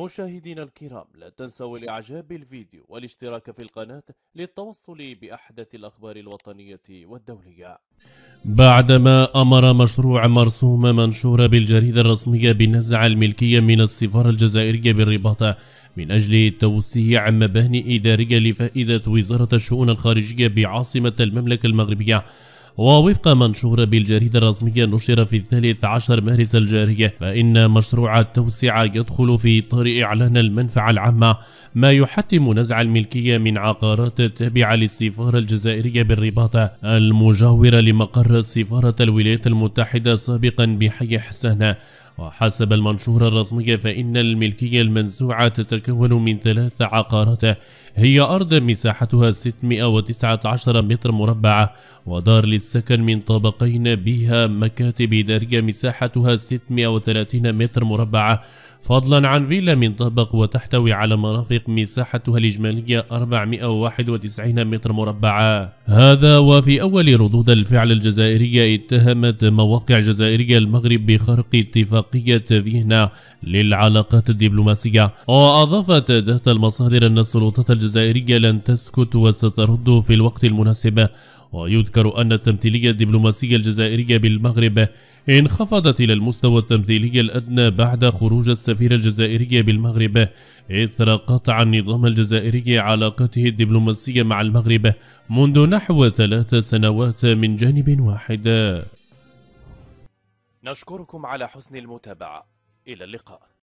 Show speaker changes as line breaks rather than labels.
مشاهدينا الكرام لا تنسوا الإعجاب بالفيديو والاشتراك في القناة للتوصل بأحدث الأخبار الوطنية والدولية بعدما أمر مشروع مرسوم منشور بالجريدة الرسمية بنزع الملكية من السفارة الجزائرية بالرباط من أجل توسيع مباني إدارية لفائدة وزارة الشؤون الخارجية بعاصمة المملكة المغربية ووفق منشور بالجريدة الرسمية نشر في الثالث عشر مارس الجارية فإن مشروع التوسعة يدخل في إطار إعلان المنفعة العامة ما يحتم نزع الملكية من عقارات التابعة للسفارة الجزائرية بالرباط المجاورة لمقر سفارة الولايات المتحدة سابقا بحي حسان وحسب المنشور الرسمي فإن الملكية المنزوعة تتكون من ثلاث عقارات هي أرض مساحتها 619 متر مربع ودار للسكن من طبقين بها مكاتب درجة مساحتها 630 متر مربع فضلا عن فيلا من طابق وتحتوي على مرافق مساحتها الإجمالية 491 متر مربع هذا وفي أول ردود الفعل الجزائرية اتهمت مواقع جزائرية المغرب بخرق اتفاقية فيينا للعلاقات الدبلوماسية وأضافت ذات المصادر أن السلطات الجزائرية لن تسكت وسترد في الوقت المناسب ويذكر أن التمثيلية الدبلوماسية الجزائرية بالمغرب انخفضت إلى المستوى التمثيلي الأدنى بعد خروج السفير الجزائري بالمغرب إثر قطع النظام الجزائري علاقته الدبلوماسية مع المغرب منذ نحو ثلاث سنوات من جانب واحد نشكركم على حسن المتابعة إلى اللقاء